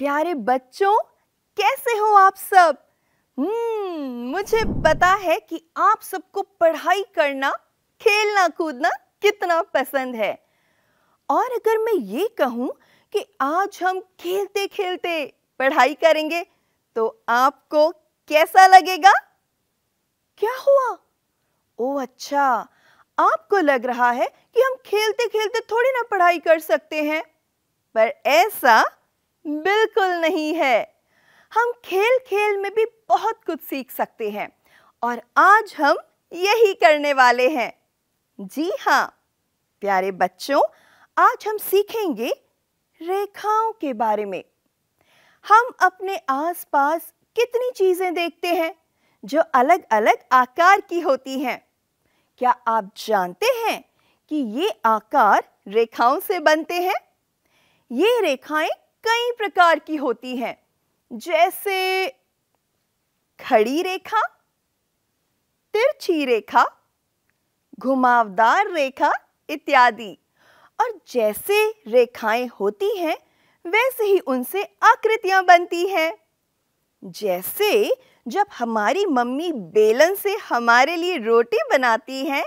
प्यारे बच्चों कैसे हो आप सब हम्म मुझे पता है कि आप सबको पढ़ाई करना खेलना कूदना कितना पसंद है और अगर मैं ये कहूं कि आज हम खेलते खेलते पढ़ाई करेंगे तो आपको कैसा लगेगा क्या हुआ ओ अच्छा आपको लग रहा है कि हम खेलते खेलते थोड़ी ना पढ़ाई कर सकते हैं पर ऐसा बिल्कुल नहीं है हम खेल खेल में भी बहुत कुछ सीख सकते हैं और आज हम यही करने वाले हैं जी हाँ प्यारे बच्चों आज हम सीखेंगे रेखाओं के बारे में हम अपने आसपास कितनी चीज़ें देखते हैं जो अलग अलग आकार की होती हैं क्या आप जानते हैं कि ये आकार रेखाओं से बनते हैं ये रेखाएं कई प्रकार की होती हैं जैसे खड़ी रेखा तिरछी रेखा घुमावदार रेखा इत्यादि और जैसे रेखाएं होती हैं वैसे ही उनसे आकृतियां बनती हैं जैसे जब हमारी मम्मी बेलन से हमारे लिए रोटी बनाती हैं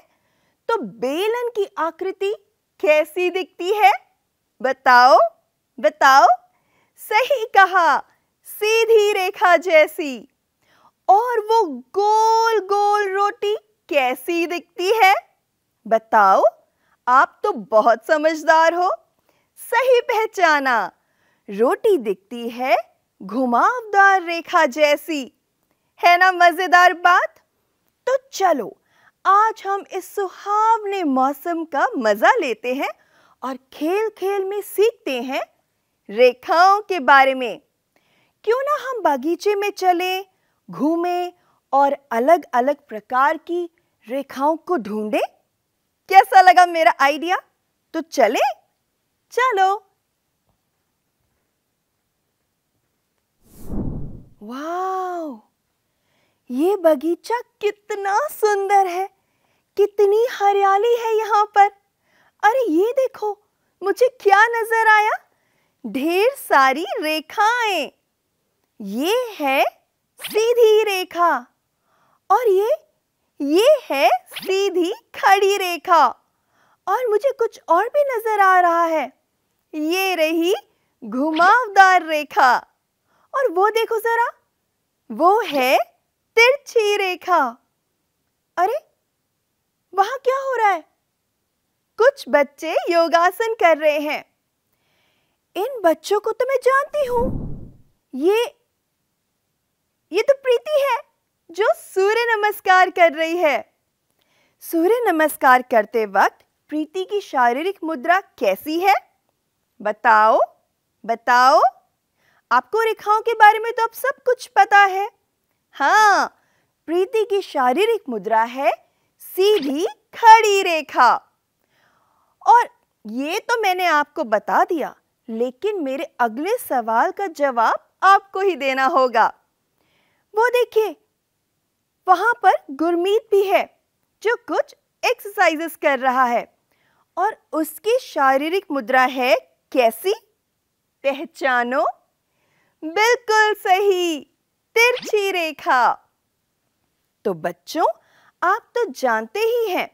तो बेलन की आकृति कैसी दिखती है बताओ बताओ सही कहा सीधी रेखा जैसी और वो गोल गोल रोटी कैसी दिखती है बताओ आप तो बहुत समझदार हो सही पहचाना रोटी दिखती है घुमावदार रेखा जैसी है ना मजेदार बात तो चलो आज हम इस सुहावने मौसम का मजा लेते हैं और खेल खेल में सीखते हैं रेखाओं के बारे में क्यों ना हम बागीचे में चले घूमें और अलग अलग प्रकार की रेखाओं को ढूंढें कैसा लगा मेरा आइडिया तो चले चलो वाओ ये बगीचा कितना सुंदर है कितनी हरियाली है यहाँ पर अरे ये देखो मुझे क्या नजर आया ढेर सारी रेखाएं ये है सीधी रेखा और ये ये है सीधी खड़ी रेखा और मुझे कुछ और भी नजर आ रहा है ये रही घुमावदार रेखा और वो देखो जरा वो है तिरछी रेखा अरे वहां क्या हो रहा है कुछ बच्चे योगासन कर रहे हैं इन बच्चों को तो मैं जानती हूँ ये ये तो प्रीति है जो सूर्य नमस्कार कर रही है सूर्य नमस्कार करते वक्त प्रीति की शारीरिक मुद्रा कैसी है बताओ बताओ आपको रेखाओं के बारे में तो अब सब कुछ पता है हाँ प्रीति की शारीरिक मुद्रा है सीधी खड़ी रेखा और ये तो मैंने आपको बता दिया लेकिन मेरे अगले सवाल का जवाब आपको ही देना होगा वो देखिए वहां पर गुरमीत भी है जो कुछ एक्सरसाइजेस कर रहा है और उसकी शारीरिक मुद्रा है कैसी पहचानो बिल्कुल सही तिरछी रेखा तो बच्चों आप तो जानते ही हैं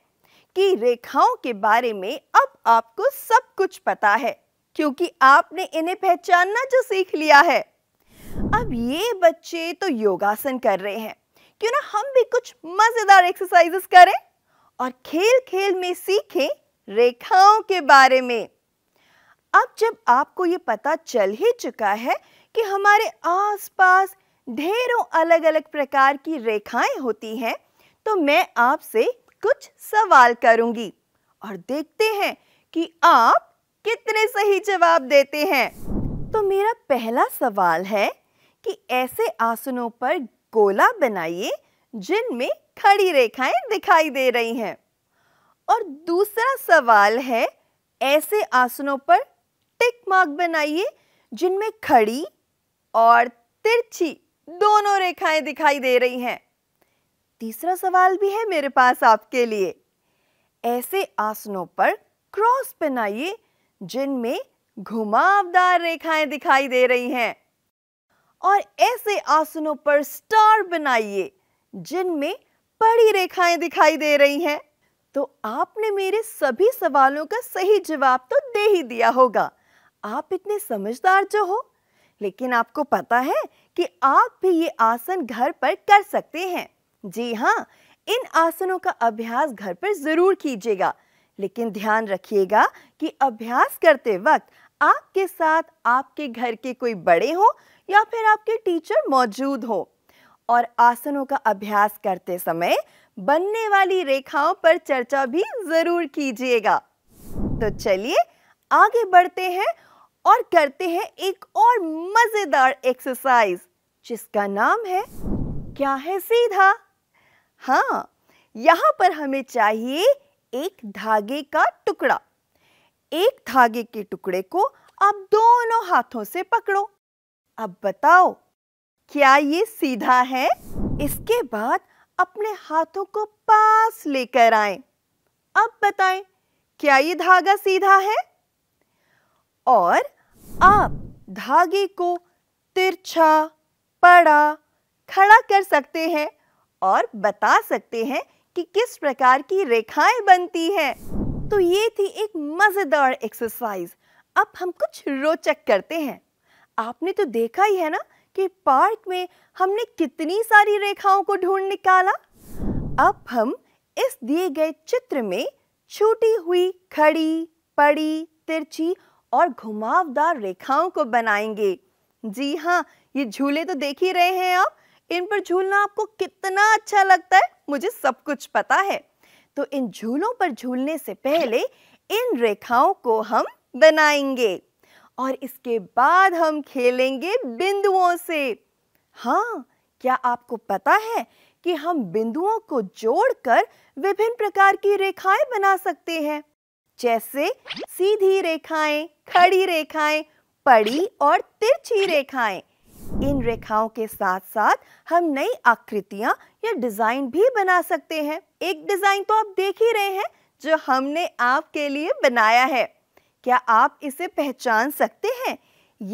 कि रेखाओं के बारे में अब आपको सब कुछ पता है क्योंकि आपने इन्हें पहचानना जो सीख लिया है अब ये बच्चे तो योगासन कर रहे हैं क्यों ना हम भी कुछ मजेदार एक्सरसाइजेस करें और खेल खेल में सीखें रेखाओं के बारे में अब जब आपको ये पता चल ही चुका है कि हमारे आसपास ढेरों अलग अलग प्रकार की रेखाएं होती हैं तो मैं आपसे कुछ सवाल करूंगी और देखते हैं कि आप कितने सही जवाब देते हैं तो मेरा पहला सवाल है कि ऐसे आसनों पर गोला बनाइए जिनमें खड़ी रेखाएं दिखाई दे रही हैं और दूसरा सवाल है ऐसे आसनों पर टिक मार्क बनाइए जिनमें खड़ी और तिरछी दोनों रेखाएं दिखाई दे रही हैं तीसरा सवाल भी है मेरे पास आपके लिए ऐसे आसनों पर क्रॉस बनाइए जिनमें घुमावदार रेखाएं दिखाई दे रही हैं और ऐसे आसनों पर स्टार बनाइए जिनमें बड़ी रेखाएं दिखाई दे रही हैं तो आपने मेरे सभी सवालों का सही जवाब तो दे ही दिया होगा आप इतने समझदार जो हो लेकिन आपको पता है कि आप भी ये आसन घर पर कर सकते हैं जी हाँ इन आसनों का अभ्यास घर पर जरूर कीजिएगा लेकिन ध्यान रखिएगा कि अभ्यास करते वक्त आपके साथ आपके घर के कोई बड़े हो या फिर आपके टीचर मौजूद हो और आसनों का अभ्यास करते समय बनने वाली रेखाओं पर चर्चा भी ज़रूर कीजिएगा तो चलिए आगे बढ़ते हैं और करते हैं एक और मज़ेदार एक्सरसाइज जिसका नाम है क्या है सीधा हाँ यहाँ पर हमें चाहिए एक धागे का टुकड़ा एक धागे के टुकड़े को आप दोनों हाथों से पकड़ो अब बताओ क्या ये सीधा है इसके बाद अपने हाथों को पास लेकर आए अब बताएं क्या ये धागा सीधा है और आप धागे को तिरछा पड़ा खड़ा कर सकते हैं और बता सकते हैं कि किस प्रकार की रेखाएं बनती हैं तो ये थी एक मज़ेदार एक्सरसाइज अब हम कुछ रोचक करते हैं आपने तो देखा ही है ना कि पार्क में हमने कितनी सारी रेखाओं को ढूंढ निकाला अब हम इस दिए गए चित्र में छूटी हुई खड़ी पड़ी तिरछी और घुमावदार रेखाओं को बनाएंगे जी हाँ ये झूले तो देख ही रहे हैं आप इन पर झूलना आपको कितना अच्छा लगता है मुझे सब कुछ पता है तो इन झूलों पर झूलने से पहले इन रेखाओं को हम बनाएंगे और इसके बाद हम खेलेंगे बिंदुओं से हाँ क्या आपको पता है कि हम बिंदुओं को जोड़कर विभिन्न प्रकार की रेखाएं बना सकते हैं जैसे सीधी रेखाएं, खड़ी रेखाएं, पड़ी और तिरछी रेखाएं। इन रेखाओं के साथ साथ हम नई आकृतियां या डिजाइन भी बना सकते हैं एक डिजाइन तो आप देख ही रहे हैं जो हमने आपके लिए बनाया है क्या आप इसे पहचान सकते हैं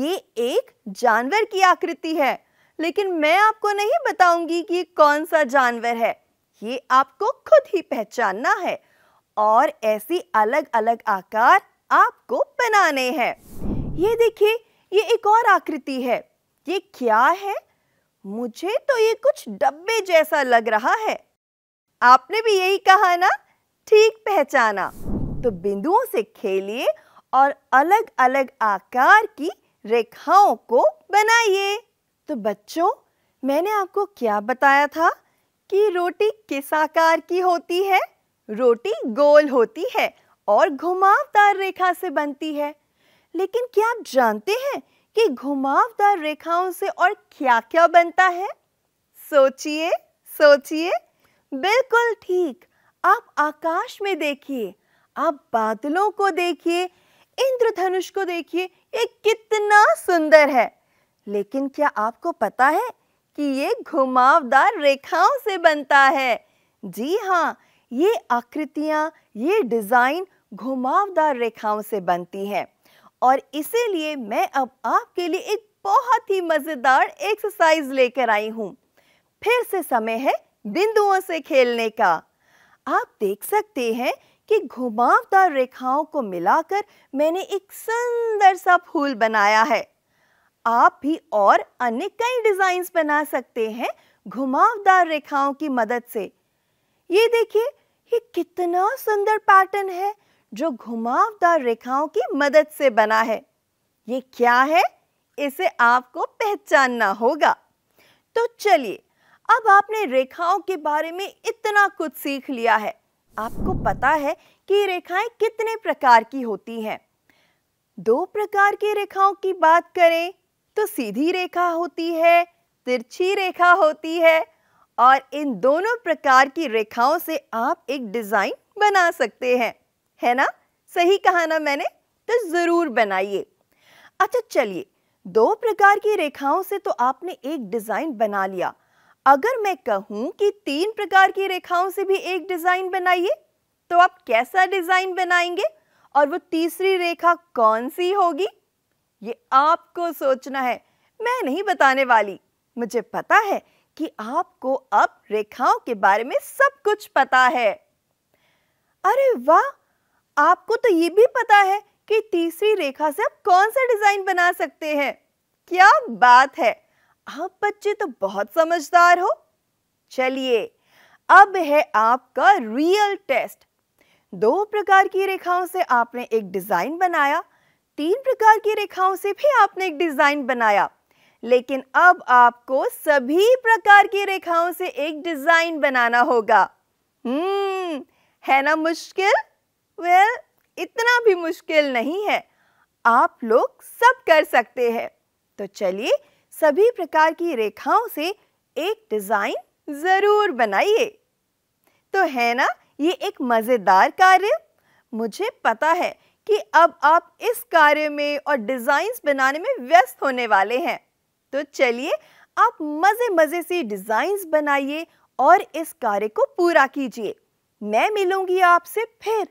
ये एक जानवर की आकृति है लेकिन मैं आपको नहीं बताऊंगी कि कौन सा जानवर है ये आपको खुद ही पहचानना है और ऐसी अलग अलग आकार आपको बनाने हैं ये देखिए ये एक और आकृति है ये क्या है मुझे तो ये कुछ डब्बे जैसा लग रहा है आपने भी यही कहा ना ठीक पहचाना तो बिंदुओं से खेलिए और अलग अलग आकार की रेखाओं को बनाइए तो बच्चों मैंने आपको क्या बताया था कि रोटी किस आकार की होती है रोटी गोल होती है और घुमावदार रेखा से बनती है लेकिन क्या आप जानते हैं कि घुमावदार रेखाओं से और क्या क्या बनता है सोचिए सोचिए बिल्कुल ठीक आप आकाश में देखिए आप बादलों को देखिए इंद्रधनुष को देखिए ये कितना सुंदर है लेकिन क्या आपको पता है कि ये घुमावदार रेखाओं से बनता है जी हाँ ये आकृतियाँ ये डिज़ाइन घुमावदार रेखाओं से बनती हैं और इसीलिए मैं अब आपके लिए एक बहुत ही मज़ेदार एक्सरसाइज लेकर आई हूं फिर से समय है बिंदुओं से खेलने का आप देख सकते हैं कि घुमावदार रेखाओं को मिलाकर मैंने एक सुंदर सा फूल बनाया है आप भी और अन्य कई डिजाइन बना सकते हैं घुमावदार रेखाओं की मदद से ये देखिए ये कितना सुंदर पैटर्न है जो घुमावदार रेखाओं की मदद से बना है ये क्या है इसे आपको पहचानना होगा तो चलिए अब आपने रेखाओं के बारे में इतना कुछ सीख लिया है आपको पता है कि रेखाएं कितने प्रकार की होती हैं दो प्रकार की रेखाओं की बात करें तो सीधी रेखा होती है तिरछी रेखा होती है और इन दोनों प्रकार की रेखाओं से आप एक डिज़ाइन बना सकते हैं है ना सही कहा ना मैंने तो ज़रूर बनाइए अच्छा चलिए दो प्रकार की रेखाओं से तो आपने एक डिज़ाइन बना लिया अगर मैं कहूं कि तीन प्रकार की रेखाओं से भी एक डिज़ाइन बनाइए तो आप कैसा डिज़ाइन बनाएंगे और वो तीसरी रेखा कौन सी होगी ये आपको सोचना है मैं नहीं बताने वाली मुझे पता है कि आपको अब रेखाओं के बारे में सब कुछ पता है अरे वाह आपको तो ये भी पता है कि तीसरी रेखा से आप कौन सा डिजाइन बना सकते हैं क्या बात है आप बच्चे तो बहुत समझदार हो चलिए अब है आपका रियल टेस्ट दो प्रकार की रेखाओं से आपने एक डिजाइन बनाया तीन प्रकार की रेखाओं से भी आपने एक डिजाइन बनाया लेकिन अब आपको सभी प्रकार की रेखाओं से एक डिजाइन बनाना होगा हम्म है ना मुश्किल वेल well, इतना भी मुश्किल नहीं है आप लोग सब कर सकते हैं तो चलिए सभी प्रकार की रेखाओं से एक डिज़ाइन ज़रूर बनाइए तो है ना ये एक मज़ेदार कार्य मुझे पता है कि अब आप इस कार्य में और डिज़ाइंस बनाने में व्यस्त होने वाले हैं तो चलिए आप मज़े मज़े से डिज़ाइंस बनाइए और इस कार्य को पूरा कीजिए मैं मिलूंगी आपसे फिर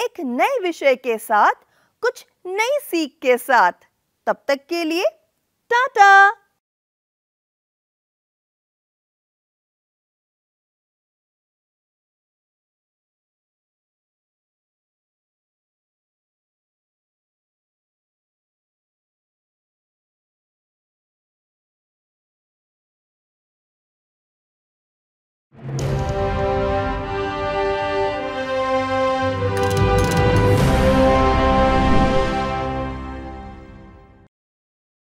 एक नए विषय के साथ कुछ नई सीख के साथ तब तक के लिए टाटा